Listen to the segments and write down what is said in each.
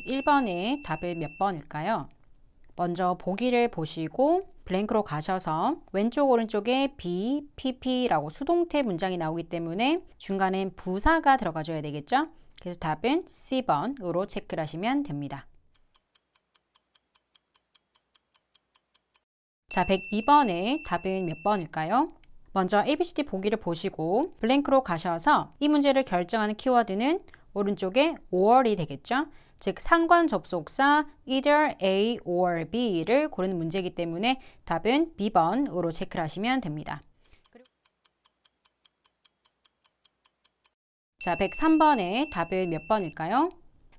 101번의 답을 몇 번일까요? 먼저 보기를 보시고 블랭크로 가셔서 왼쪽 오른쪽에 B, PP라고 수동태 문장이 나오기 때문에 중간엔 부사가 들어가줘야 되겠죠? 그래서 답은 C번으로 체크를 하시면 됩니다. 자, 102번의 답은 몇 번일까요? 먼저 ABCD 보기를 보시고 블랭크로 가셔서 이 문제를 결정하는 키워드는 오른쪽에 5월이 되겠죠? 즉 상관 접속사 either A or B를 고르는 문제이기 때문에 답은 B번으로 체크를 하시면 됩니다. 자, 103번의 답은 몇 번일까요?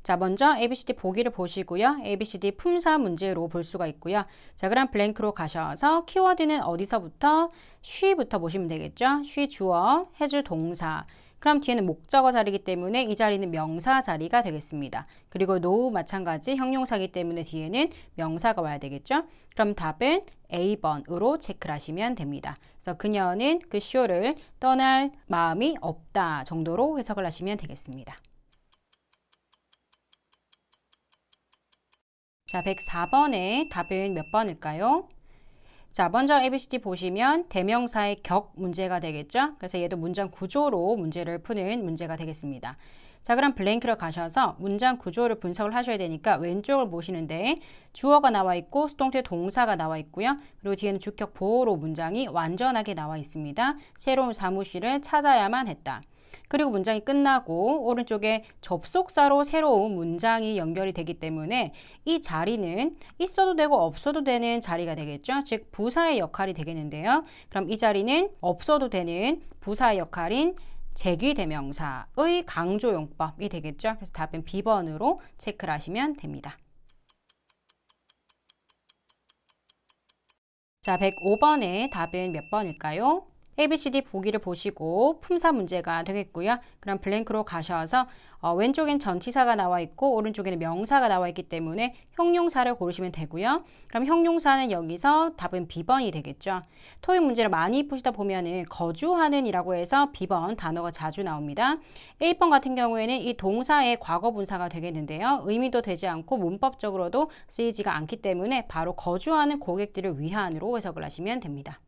자, 먼저 ABCD 보기를 보시고요. ABCD 품사 문제로 볼 수가 있고요. 자, 그럼 블랭크로 가셔서 키워드는 어디서부터? 쉬부터 보시면 되겠죠. 쉬 주어, 해줄 동사, 그럼 뒤에는 목적어 자리이기 때문에 이 자리는 명사 자리가 되겠습니다. 그리고 no 마찬가지 형용사기 때문에 뒤에는 명사가 와야 되겠죠. 그럼 답은 A번으로 체크를 하시면 됩니다. 그래서 그녀는 그 쇼를 떠날 마음이 없다 정도로 해석을 하시면 되겠습니다. 자, 104번의 답은 몇 번일까요? 자, 먼저 ABCD 보시면 대명사의 격 문제가 되겠죠. 그래서 얘도 문장 구조로 문제를 푸는 문제가 되겠습니다. 자, 그럼 블랭크를 가셔서 문장 구조를 분석을 하셔야 되니까 왼쪽을 보시는데 주어가 나와 있고 수동태 동사가 나와 있고요. 그리고 뒤에는 주격 보호로 문장이 완전하게 나와 있습니다. 새로운 사무실을 찾아야만 했다. 그리고 문장이 끝나고 오른쪽에 접속사로 새로운 문장이 연결이 되기 때문에 이 자리는 있어도 되고 없어도 되는 자리가 되겠죠. 즉 부사의 역할이 되겠는데요. 그럼 이 자리는 없어도 되는 부사의 역할인 제기대명사의 강조용법이 되겠죠. 그래서 답은 B번으로 체크를 하시면 됩니다. 자, 105번의 답은 몇 번일까요? ABCD 보기를 보시고 품사 문제가 되겠고요. 그럼 블랭크로 가셔서 어, 왼쪽엔 전치사가 나와 있고 오른쪽에는 명사가 나와 있기 때문에 형용사를 고르시면 되고요. 그럼 형용사는 여기서 답은 비번이 되겠죠. 토익 문제를 많이 푸시다 보면은 거주하는이라고 해서 비번 단어가 자주 나옵니다. A번 같은 경우에는 이 동사의 과거 분사가 되겠는데요. 의미도 되지 않고 문법적으로도 쓰이지가 않기 때문에 바로 거주하는 고객들을 위한으로 해석을 하시면 됩니다.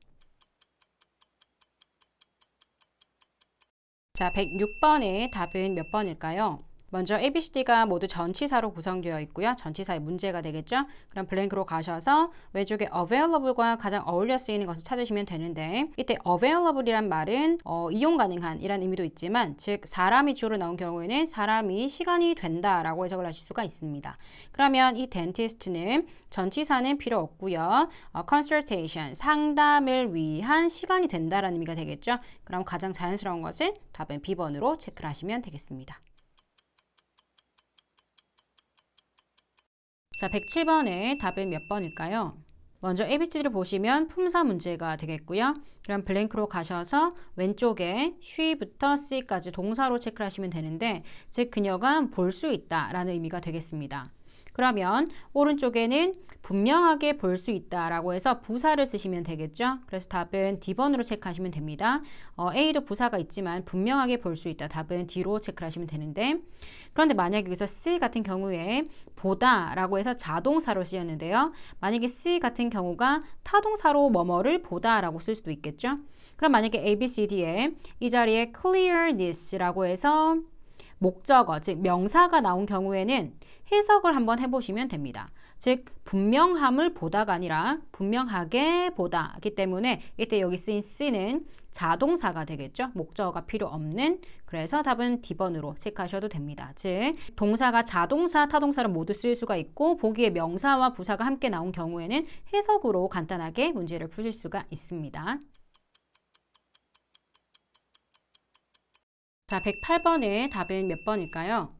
자, 106번의 답은 몇 번일까요? 먼저 A, B, C, D가 모두 전치사로 구성되어 있고요. 전치사의 문제가 되겠죠. 그럼 블랭크로 가셔서 왼쪽에 available과 가장 어울려 쓰이는 것을 찾으시면 되는데 이때 available이란 말은 어, 이용 가능한 이란 의미도 있지만 즉 사람이 주로 나온 경우에는 사람이 시간이 된다 라고 해석을 하실 수가 있습니다. 그러면 이 dentist는 전치사는 필요 없고요. 어, consultation, 상담을 위한 시간이 된다라는 의미가 되겠죠. 그럼 가장 자연스러운 것은 답은 B번으로 체크를 하시면 되겠습니다. 자, 107번의 답은 몇 번일까요? 먼저 a b c 를 보시면 품사 문제가 되겠고요. 그럼 블랭크로 가셔서 왼쪽에 she부터 C까지 동사로 체크 하시면 되는데 즉 그녀가 볼 수 있다 라는 의미가 되겠습니다. 그러면 오른쪽에는 분명하게 볼 수 있다라고 해서 부사를 쓰시면 되겠죠. 그래서 답은 D번으로 체크하시면 됩니다. 어, A도 부사가 있지만 분명하게 볼 수 있다. 답은 D로 체크를 하시면 되는데 그런데 만약 에 여기서 C 같은 경우에 보다라고 해서 자동사로 쓰였는데요. 만약에 C 같은 경우가 타동사로 뭐뭐를 보다라고 쓸 수도 있겠죠. 그럼 만약에 A, B, C, D에 이 자리에 clearness라고 해서 목적어, 즉 명사가 나온 경우에는 해석을 한번 해보시면 됩니다. 즉 분명함을 보다가 아니라 분명하게 보다기 때문에 이때 여기 쓰인 c 는 자동사가 되겠죠. 목적어가 필요 없는 그래서 답은 D번으로 체크하셔도 됩니다. 즉 동사가 자동사, 타동사를 모두 쓸 수가 있고 보기에 명사와 부사가 함께 나온 경우에는 해석으로 간단하게 문제를 푸실 수가 있습니다. 자, 108번의 답은 몇 번일까요?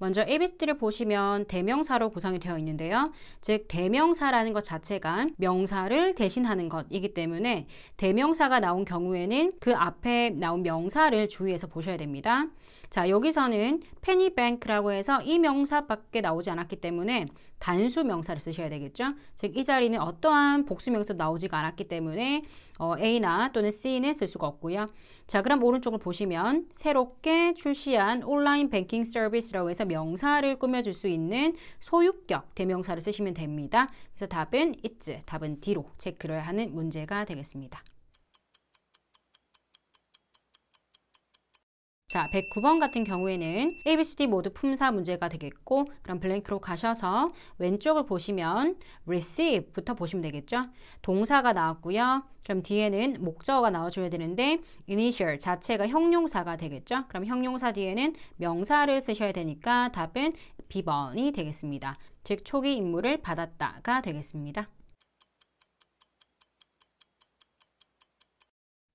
먼저 ABC를 보시면 대명사로 구성이 되어 있는데요. 즉 대명사라는 것 자체가 명사를 대신하는 것이기 때문에 대명사가 나온 경우에는 그 앞에 나온 명사를 주의해서 보셔야 됩니다. 자 여기서는 페니뱅크라고 해서 이 명사밖에 나오지 않았기 때문에 단수 명사를 쓰셔야 되겠죠. 즉 이 자리는 어떠한 복수 명사도 나오지가 않았기 때문에 어, A나 또는 C는 쓸 수가 없고요. 자 그럼 오른쪽을 보시면 새롭게 출시한 온라인 뱅킹 서비스라고 해서 명사를 꾸며줄 수 있는 소유격 대명사를 쓰시면 됩니다. 그래서 답은 it's, 답은 D로 체크를 하는 문제가 되겠습니다. 자, 109번 같은 경우에는 ABCD 모두 품사 문제가 되겠고 그럼 블랭크로 가셔서 왼쪽을 보시면 receive부터 보시면 되겠죠. 동사가 나왔고요. 그럼 뒤에는 목적어가 나와줘야 되는데 initial 자체가 형용사가 되겠죠. 그럼 형용사 뒤에는 명사를 쓰셔야 되니까 답은 B번이 되겠습니다. 즉 초기 임무를 받았다가 되겠습니다.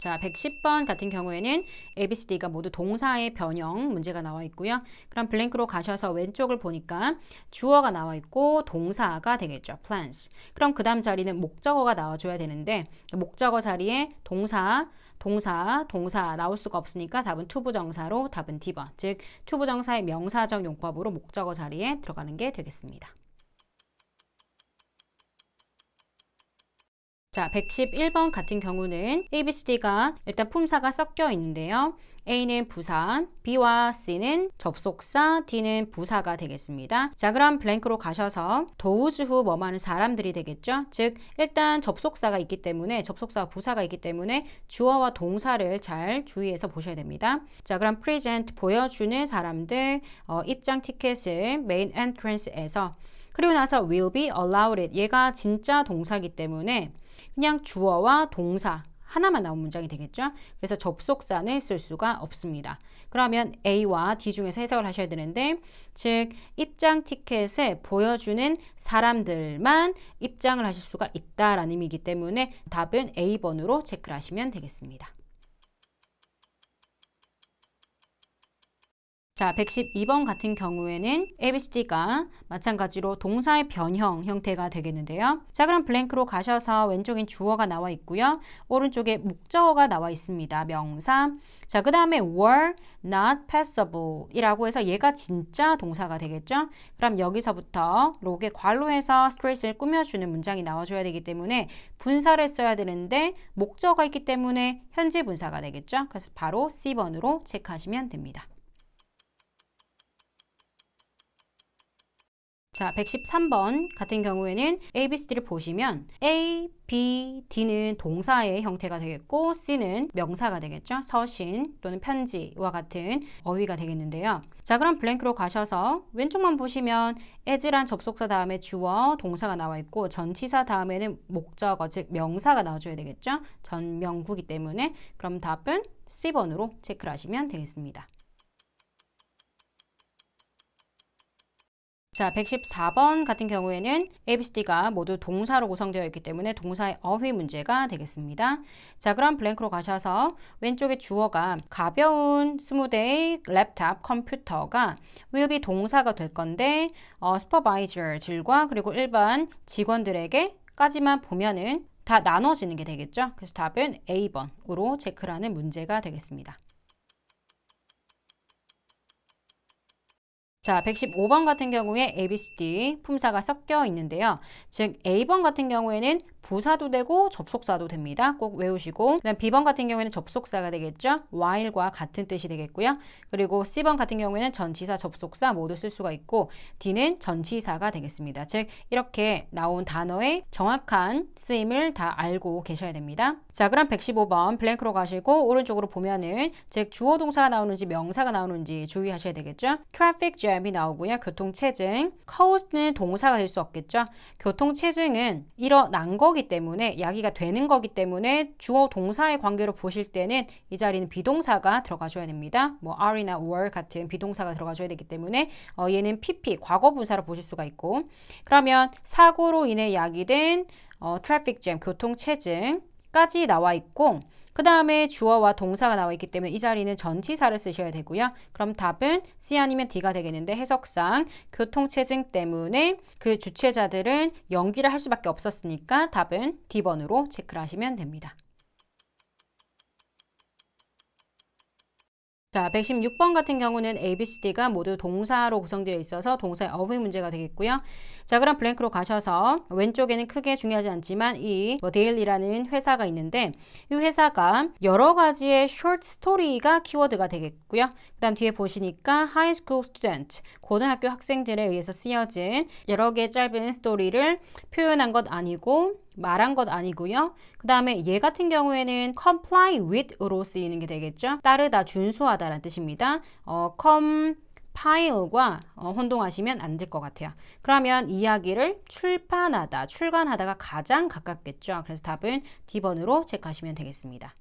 자, 110번 같은 경우에는 ABCD가 모두 동사의 변형 문제가 나와 있고요. 그럼 블랭크로 가셔서 왼쪽을 보니까 주어가 나와 있고 동사가 되겠죠. plans. 그럼 그 다음 자리는 목적어가 나와줘야 되는데 목적어 자리에 동사, 동사, 동사 나올 수가 없으니까 답은 투부정사로 답은 D번. 즉, 투부정사의 명사적 용법으로 목적어 자리에 들어가는 게 되겠습니다. 자, 111번 같은 경우는 A, B, C, D가 일단 품사가 섞여 있는데요. A는 부사, B와 C는 접속사, D는 부사가 되겠습니다. 자, 그럼 블랭크로 가셔서 도우즈 후 뭐하는 사람들이 되겠죠? 즉, 일단 접속사가 있기 때문에 접속사와 부사가 있기 때문에 주어와 동사를 잘 주의해서 보셔야 됩니다. 자, 그럼 present 보여주는 사람들 어, 입장 티켓을 메인 엔트런스에서 그리고 나서 will be allowed 얘가 진짜 동사기 이 때문에 그냥 주어와 동사 하나만 나온 문장이 되겠죠. 그래서 접속사는 쓸 수가 없습니다. 그러면 A와 D 중에서 해석을 하셔야 되는데 즉 입장 티켓에 보여주는 사람들만 입장을 하실 수가 있다라는 의미이기 때문에 답은 A번으로 체크를 하시면 되겠습니다. 자, 112번 같은 경우에는 ABCD가 마찬가지로 동사의 변형 형태가 되겠는데요. 자, 그럼 블랭크로 가셔서 왼쪽엔 주어가 나와 있고요. 오른쪽에 목적어가 나와 있습니다. 명사. 자, 그 다음에 were not passable 이라고 해서 얘가 진짜 동사가 되겠죠. 그럼 여기서부터 로에괄로해서 스트레스를 꾸며주는 문장이 나와줘야 되기 때문에 분사를 써야 되는데 목적어가 있기 때문에 현재 분사가 되겠죠. 그래서 바로 C번으로 체크하시면 됩니다. 자, 113번 같은 경우에는 A, B, C를 보시면 A, B, D는 동사의 형태가 되겠고 C는 명사가 되겠죠. 서신 또는 편지와 같은 어휘가 되겠는데요. 자, 그럼 블랭크로 가셔서 왼쪽만 보시면 as란 접속사 다음에 주어, 동사가 나와 있고 전치사 다음에는 목적어, 즉 명사가 나와줘야 되겠죠. 전명구기 때문에 그럼 답은 C번으로 체크를 하시면 되겠습니다. 자, 114번 같은 경우에는 ABCD가 모두 동사로 구성되어 있기 때문에 동사의 어휘 문제가 되겠습니다. 자, 그럼 블랭크로 가셔서 왼쪽에 주어가 가벼운 스무대의 랩탑 컴퓨터가 will be 동사가 될 건데 어, supervisor들과 그리고 일반 직원들에게 까지만 보면은 다 나눠지는 게 되겠죠. 그래서 답은 A번으로 체크라는 문제가 되겠습니다. 자, 115번 같은 경우에 ABCD 품사가 섞여 있는데요. 즉 A번 같은 경우에는 부사도 되고 접속사도 됩니다. 꼭 외우시고 그다음 B번 같은 경우에는 접속사가 되겠죠. while과 같은 뜻이 되겠고요. 그리고 C번 같은 경우에는 전치사, 접속사 모두 쓸 수가 있고 D는 전치사가 되겠습니다. 즉 이렇게 나온 단어의 정확한 쓰임을 다 알고 계셔야 됩니다. 자 그럼 115번 블랭크로 가시고 오른쪽으로 보면은 즉 주어 동사가 나오는지 명사가 나오는지 주의하셔야 되겠죠. traffic jam이 나오고요. 교통체증 cause는 동사가 될 수 없겠죠. 교통체증은 일어난 거 거기 때문에 야기가 되는 거기 때문에 주어 동사의 관계로 보실 때는 이 자리는 비동사가 들어가줘야 됩니다. 뭐 are나 were 같은 비동사가 들어가줘야 되기 때문에 어, 얘는 PP 과거 분사로 보실 수가 있고 그러면 사고로 인해 야기된 어, 트래픽 잼 교통 체증까지 나와 있고 그 다음에 주어와 동사가 나와 있기 때문에 이 자리는 전치사를 쓰셔야 되고요. 그럼 답은 C 아니면 D가 되겠는데 해석상 교통체증 때문에 그 주최자들은 연기를 할 수밖에 없었으니까 답은 D번으로 체크를 하시면 됩니다. 자, 116번 같은 경우는 A, B, C, D가 모두 동사로 구성되어 있어서 동사의 어휘 문제가 되겠고요. 자, 그럼 블랭크로 가셔서 왼쪽에는 크게 중요하지 않지만 이뭐 데일리라는 회사가 있는데 이 회사가 여러 가지의 short story가 키워드가 되겠고요. 그 다음 뒤에 보시니까 high school student, 고등학교 학생들에 의해서 쓰여진 여러 개의 짧은 스토리를 표현한 것 아니고 말한 것 아니고요. 그 다음에 얘 같은 경우에는 comply with으로 쓰이는 게 되겠죠. 따르다, 준수하다라는 뜻입니다. 어, com 파일과 어, 혼동하시면 안 될 것 같아요. 그러면 이야기를 출판하다, 출간하다가 가장 가깝겠죠. 그래서 답은 D번으로 체크하시면 되겠습니다.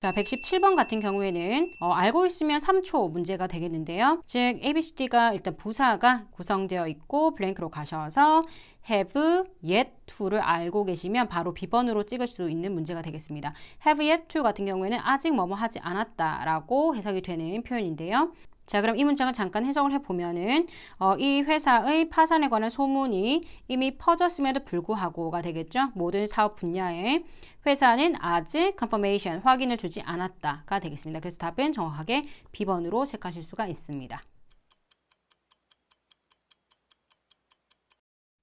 자, 117번 같은 경우에는 어, 알고 있으면 3초 문제가 되겠는데요. 즉, ABCD가 일단 부사가 구성되어 있고 블랭크로 가셔서 have, yet to를 알고 계시면 바로 비번으로 찍을 수 있는 문제가 되겠습니다. have yet to 같은 경우에는 아직 뭐뭐 하지 않았다라고 해석이 되는 표현인데요. 자, 그럼 이 문장을 잠깐 해석을 해보면은 어, 이 회사의 파산에 관한 소문이 이미 퍼졌음에도 불구하고가 되겠죠. 모든 사업 분야에 회사는 아직 컨퍼메이션 확인을 주지 않았다가 되겠습니다. 그래서 답은 정확하게 B번으로 체크하실 수가 있습니다.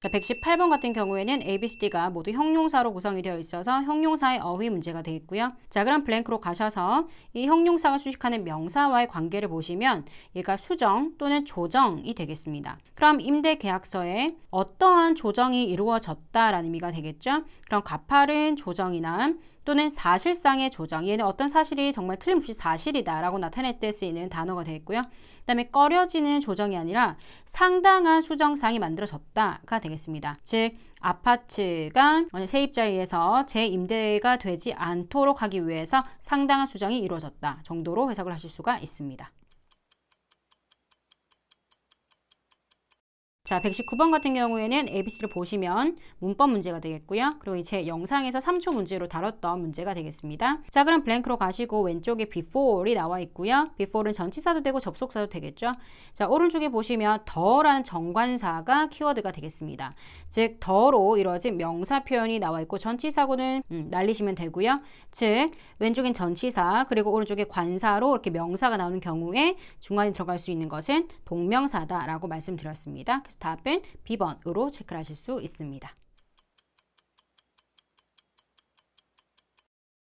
자, 그러니까 118번 같은 경우에는 A, B, C, D가 모두 형용사로 구성이 되어 있어서 형용사의 어휘 문제가 되겠고요. 자, 그럼 블랭크로 가셔서 이 형용사가 수식하는 명사와의 관계를 보시면 얘가 수정 또는 조정이 되겠습니다. 그럼 임대 계약서에 어떠한 조정이 이루어졌다라는 의미가 되겠죠. 그럼 가파른 조정이나 또는 사실상의 조정. 얘는 어떤 사실이 정말 틀림없이 사실이다라고 나타낼 때 쓰이는 단어가 되겠고요. 그다음에 꺼려지는 조정이 아니라 상당한 수정상이 만들어졌다가 되겠습니다. 즉 아파트가 세입자에 의해서 재임대가 되지 않도록 하기 위해서 상당한 수정이 이루어졌다 정도로 해석을 하실 수가 있습니다. 자, 119번 같은 경우에는 ABC를 보시면 문법 문제가 되겠고요. 그리고 제 영상에서 3초 문제로 다뤘던 문제가 되겠습니다. 자, 그럼 블랭크로 가시고 왼쪽에 before이 나와 있고요. before는 전치사도 되고 접속사도 되겠죠. 자, 오른쪽에 보시면 더라는 정관사가 키워드가 되겠습니다. 즉, 더로 이루어진 명사 표현이 나와 있고 전치사고는 음, 날리시면 되고요. 즉, 왼쪽엔 전치사 그리고 오른쪽에 관사로 이렇게 명사가 나오는 경우에 중간에 들어갈 수 있는 것은 동명사다라고 말씀드렸습니다. 그래서 답은 B번으로 체크를 하실 수 있습니다.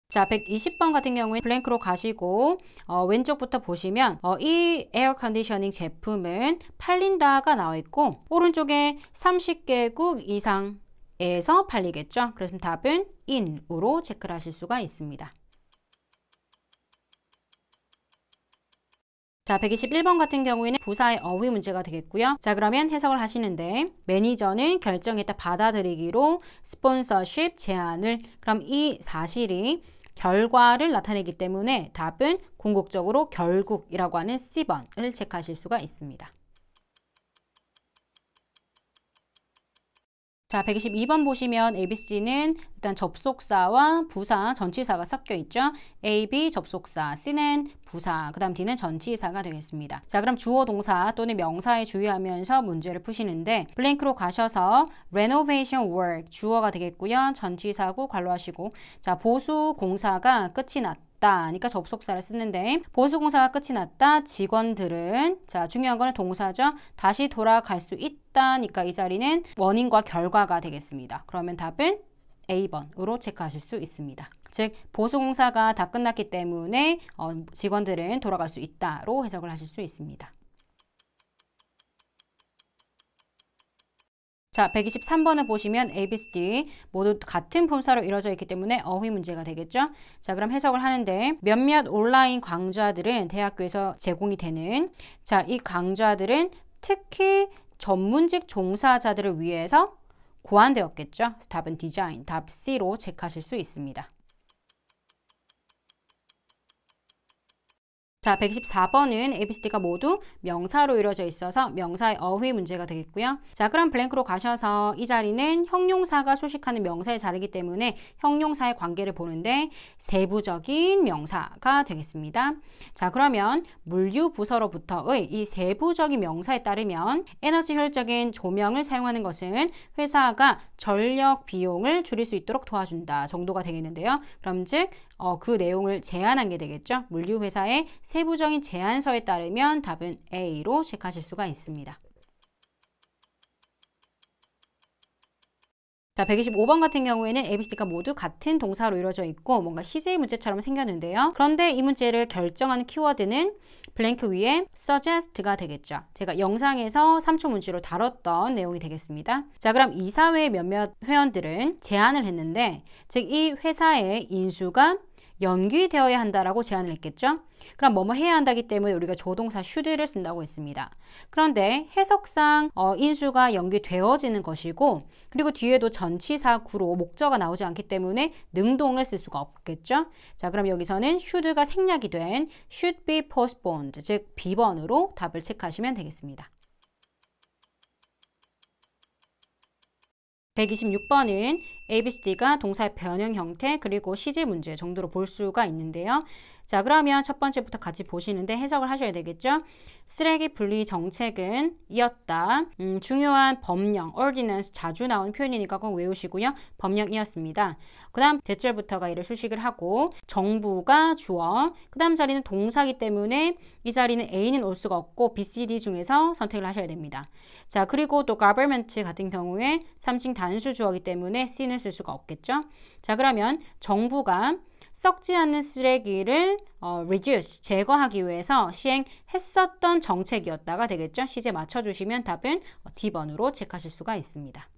자, 120번 같은 경우에 블랭크로 가시고 어, 왼쪽부터 보시면 어, 이 에어 컨디셔닝 제품은 팔린다가 나와 있고 오른쪽에 30개국 이상에서 팔리겠죠. 그래서 답은 in으로 체크를 하실 수가 있습니다. 자, 121번 같은 경우에는 부사의 어휘 문제가 되겠고요. 자, 그러면 해석을 하시는데 매니저는 결정에 따 받아들이기로 스폰서십 제안을 그럼 이 사실이 결과를 나타내기 때문에 답은 궁극적으로 결국이라고 하는 C번을 체크하실 수가 있습니다. 자, 122번 보시면 ABC는 일단 접속사와 부사, 전치사가 섞여 있죠. AB 접속사, C는 부사, 그 다음 D는 전치사가 되겠습니다. 자, 그럼 주어 동사 또는 명사에 주의하면서 문제를 푸시는데 블랭크로 가셔서 renovation work 주어가 되겠고요. 전치사고 관로하시고 자, 보수 공사가 끝이 났다. 없다. 니까 그러니까 접속사를 쓰는데 보수공사가 끝이 났다. 직원들은 자 중요한 거는 동사죠. 다시 돌아갈 수 있다니까 이 자리는 원인과 결과가 되겠습니다. 그러면 답은 A번으로 체크하실 수 있습니다. 즉 보수공사가 다 끝났기 때문에 어, 직원들은 돌아갈 수 있다로 해석을 하실 수 있습니다. 자, 123번을 보시면 A, B, C, D 모두 같은 품사로 이루어져 있기 때문에 어휘 문제가 되겠죠? 자, 그럼 해석을 하는데 몇몇 온라인 강좌들은 대학교에서 제공이 되는 자, 이 강좌들은 특히 전문직 종사자들을 위해서 고안되었겠죠? 답은 디자인, 답 C로 체크하실 수 있습니다. 자, 114번은 ABCD가 모두 명사로 이루어져 있어서 명사의 어휘 문제가 되겠고요. 자, 그럼 블랭크로 가셔서 이 자리는 형용사가 수식하는 명사의 자리이기 때문에 형용사의 관계를 보는데 세부적인 명사가 되겠습니다. 자, 그러면 물류 부서로부터의 이 세부적인 명사에 따르면 에너지 효율적인 조명을 사용하는 것은 회사가 전력 비용을 줄일 수 있도록 도와준다 정도가 되겠는데요. 그럼 즉 어, 그 내용을 제안한 게 되겠죠. 물류회사의 세부적인 제안서에 따르면 답은 A로 체크하실 수가 있습니다. 자, 125번 같은 경우에는 ABCD가 모두 같은 동사로 이루어져 있고 뭔가 CJ 문제처럼 생겼는데요. 그런데 이 문제를 결정하는 키워드는 블랭크 위에 suggest가 되겠죠. 제가 영상에서 3초 문제로 다뤘던 내용이 되겠습니다. 자, 그럼 이사회 의 몇몇 회원들은 제안을 했는데 즉 이 회사의 인수가 연기되어야 한다라고 제안을 했겠죠. 그럼 뭐뭐 해야 한다기 때문에 우리가 조동사 should를 쓴다고 했습니다. 그런데 해석상 어, 인수가 연기되어지는 것이고 그리고 뒤에도 전치사 구로 목적어 나오지 않기 때문에 능동을 쓸 수가 없겠죠. 자 그럼 여기서는 should가 생략이 된 should be postponed 즉비번으로 답을 체크하시면 되겠습니다. 126번은 ABCD가 동사의 변형 형태 그리고 시제 문제 정도로 볼 수가 있는데요. 자 그러면 첫 번째부터 같이 보시는데 해석을 하셔야 되겠죠. 쓰레기 분리 정책은 이었다. 음, 중요한 법령, ordinance 자주 나온 표현이니까 꼭 외우시고요. 법령이었습니다. 그 다음 대절부터가 이를 수식을 하고 정부가 주어 그 다음 자리는 동사기 때문에 이 자리는 A는 올 수가 없고 B, C, D 중에서 선택을 하셔야 됩니다. 자 그리고 또 government 같은 경우에 삼층다 단수 주어기 때문에 C는 쓸 수가 없겠죠. 자 그러면 정부가 썩지 않는 쓰레기를 어, reduce, 제거하기 위해서 시행했었던 정책이었다가 되겠죠. 시제 맞춰주시면 답은 D번으로 체크하실 수가 있습니다.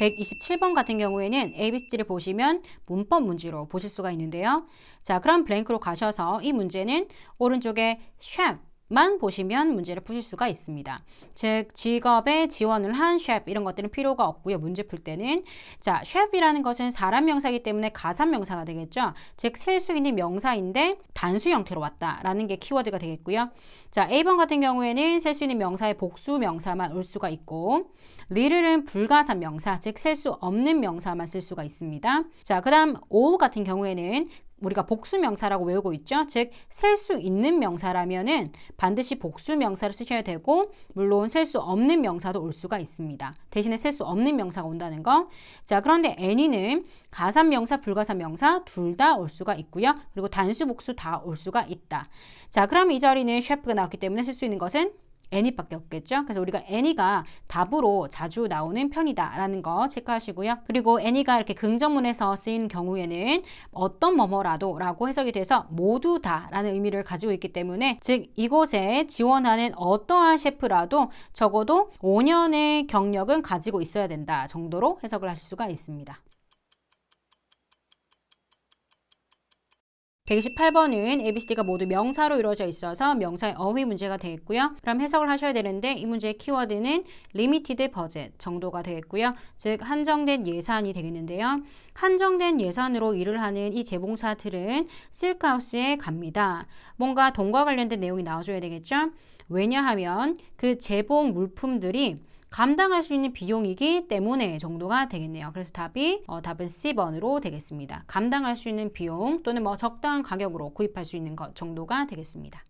127번 같은 경우에는 A, B, C를 보시면 문법 문제로 보실 수가 있는데요. 자, 그럼 블랭크로 가셔서 이 문제는 오른쪽에 shall 만 보시면 문제를 푸실 수가 있습니다. 즉 직업에 지원을 한 셰프 이런 것들은 필요가 없고요. 문제 풀 때는 자 셰프이라는 것은 사람 명사이기 때문에 가산 명사가 되겠죠. 즉 셀 수 있는 명사인데 단수 형태로 왔다라는 게 키워드가 되겠고요. 자 A번 같은 경우에는 셀 수 있는 명사의 복수 명사만 올 수가 있고 리를은 불가산 명사 즉 셀 수 없는 명사만 쓸 수가 있습니다. 자그 다음 a 같은 경우에는 우리가 복수 명사라고 외우고 있죠. 즉 셀 수 있는 명사라면은 반드시 복수 명사를 쓰셔야 되고 물론 셀 수 없는 명사도 올 수가 있습니다. 대신에 셀 수 없는 명사가 온다는 거. 자 그런데 any는 가산 명사, 불가산 명사 둘 다 올 수가 있고요. 그리고 단수 복수 다 올 수가 있다. 자 그럼 이 자리는 셰프가 나왔기 때문에 쓸 수 있는 것은 any밖에 없겠죠. 그래서 우리가 any가 답으로 자주 나오는 편이다라는 거 체크하시고요. 그리고 any가 이렇게 긍정문에서 쓰인 경우에는 어떤 뭐뭐라도 라고 해석이 돼서 모두 다 라는 의미를 가지고 있기 때문에 즉 이곳에 지원하는 어떠한 셰프라도 적어도 5년의 경력은 가지고 있어야 된다 정도로 해석을 하실 수가 있습니다. 128번은 ABCD가 모두 명사로 이루어져 있어서 명사의 어휘 문제가 되겠고요. 그럼 해석을 하셔야 되는데 이 문제의 키워드는 limited budget 정도가 되겠고요. 즉 한정된 예산이 되겠는데요. 한정된 예산으로 일을 하는 이재봉사틀은 실크하우스에 갑니다. 뭔가 돈과 관련된 내용이 나와줘야 되겠죠. 왜냐하면 그 재봉 물품들이 감당할 수 있는 비용이기 때문에 정도가 되겠네요. 그래서 답이 어, 답은 C번으로 되겠습니다. 감당할 수 있는 비용 또는 뭐 적당한 가격으로 구입할 수 있는 것 정도가 되겠습니다.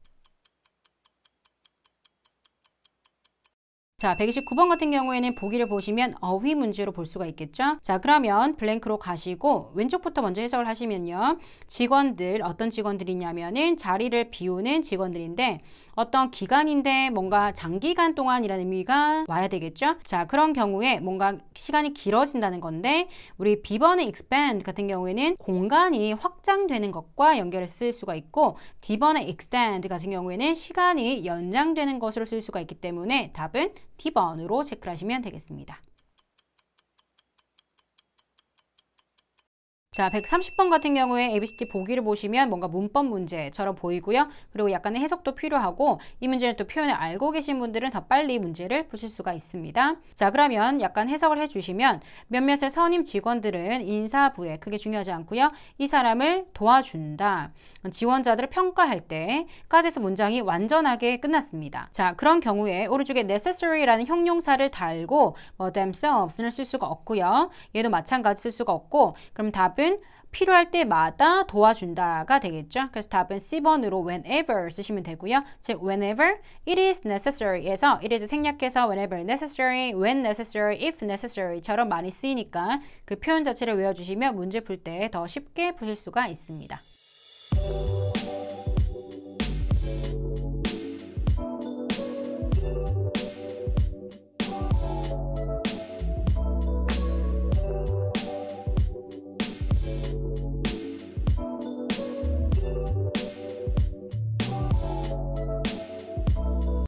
자, 129번 같은 경우에는 보기를 보시면 어휘 문제로 볼 수가 있겠죠? 자, 그러면 블랭크로 가시고 왼쪽부터 먼저 해석을 하시면요. 직원들, 어떤 직원들이냐면은 자리를 비우는 직원들인데 어떤 기간인데 뭔가 장기간 동안이라는 의미가 와야 되겠죠. 자, 그런 경우에 뭔가 시간이 길어진다는 건데 우리 비번의 expand 같은 경우에는 공간이 확장되는 것과 연결을쓸 수가 있고 디번의 extend 같은 경우에는 시간이 연장되는 것으로 쓸 수가 있기 때문에 답은 디번으로 체크하시면 되겠습니다. 자, 130번 같은 경우에 ABCD 보기를 보시면 뭔가 문법 문제처럼 보이고요. 그리고 약간의 해석도 필요하고 이 문제는 또 표현을 알고 계신 분들은 더 빨리 문제를 푸실 수가 있습니다. 자, 그러면 약간 해석을 해주시면 몇몇의 선임 직원들은 인사부에 크게 중요하지 않고요. 이 사람을 도와준다. 지원자들을 평가할 때까지 해서 문장이 완전하게 끝났습니다. 자, 그런 경우에 오른쪽에 necessary라는 형용사를 달고 뭐 themselves는 쓸 수가 없고요. 얘도 마찬가지 쓸 수가 없고 그럼 답변 답은 필요할 때마다 도와준다가 되겠죠. 그래서 답은 C번으로 whenever 쓰시면 되고요. 즉 whenever it is necessary에서 it is 생략해서 whenever necessary, when necessary, if necessary처럼 많이 쓰이니까 그 표현 자체를 외워주시면 문제 풀 때 더 쉽게 푸실 수가 있습니다.